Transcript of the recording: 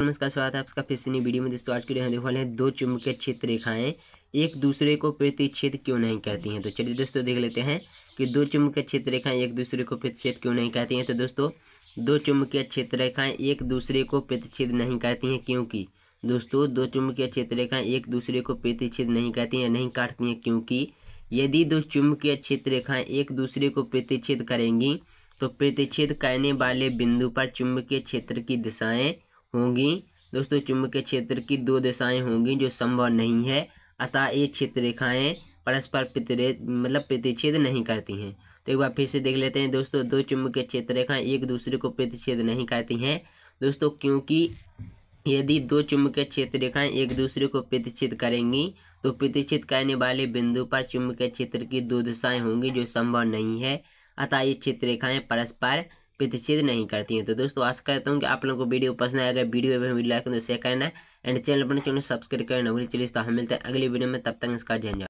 नमस्कार स्वागत है आपका फिर नई वीडियो में दोस्तों आज के लिए हम देख वाले हैं दो चुंबकीय क्षेत्र रेखाएं एक दूसरे को प्रतिच्छेद क्यों नहीं कहती हैं तो चलिए दोस्तों देख लेते हैं कि दो चुंबकीय क्षेत्र रेखाएं एक दूसरे को प्रतिच्छेद क्यों नहीं कहती हैं तो दोस्तों दो चुंबकीय क्षेत्र रेखाएं एक दूसरे को प्रतिच्छेद नहीं कहती हैं क्योंकि दोस्तों दो चुंबकीय क्षेत्र रेखाएं एक दूसरे को प्रतिच्छेद नहीं कहती हैं नहीं काटती हैं क्योंकि यदि दो चुंबकीय क्षेत्र रेखाएं एक दूसरे को प्रतिच्छेद करेंगी तो प्रतिच्छेद करने वाले बिंदु पर चुंबकीय क्षेत्र की दिशाएं होंगी दोस्तों चुंबकीय क्षेत्र की दो दिशाएं होंगी जो संभव नहीं है अतः ये क्षेत्र रेखाएँ परस्पर प्रतिरे मतलब प्रतिच्छेद नहीं करती हैं तो एक बार फिर से देख लेते हैं दोस्तों दो चुंबकीय क्षेत्र रेखाएँ एक दूसरे को प्रतिच्छेद नहीं करती हैं दोस्तों क्योंकि यदि दो चुंबकीय क्षेत्र रेखाएं एक दूसरे को प्रतिच्छेद करेंगी तो प्रतिच्छेद करने वाले बिंदु पर चुंबकीय क्षेत्र की दो दिशाएं होंगी जो संभव नहीं है अतः ये क्षेत्र रेखाएं परस्पर प्रतिषेध नहीं करती हैं तो दोस्तों आशा करता हूँ कि आप लोगों को वीडियो पसंद आएगा वीडियो में वीडियो लाइक तो शेयर करना एंड चैनल पर चैनल सब्सक्राइब करना चलिए तो हम मिलते हैं अगली वीडियो में तब तक इसका जन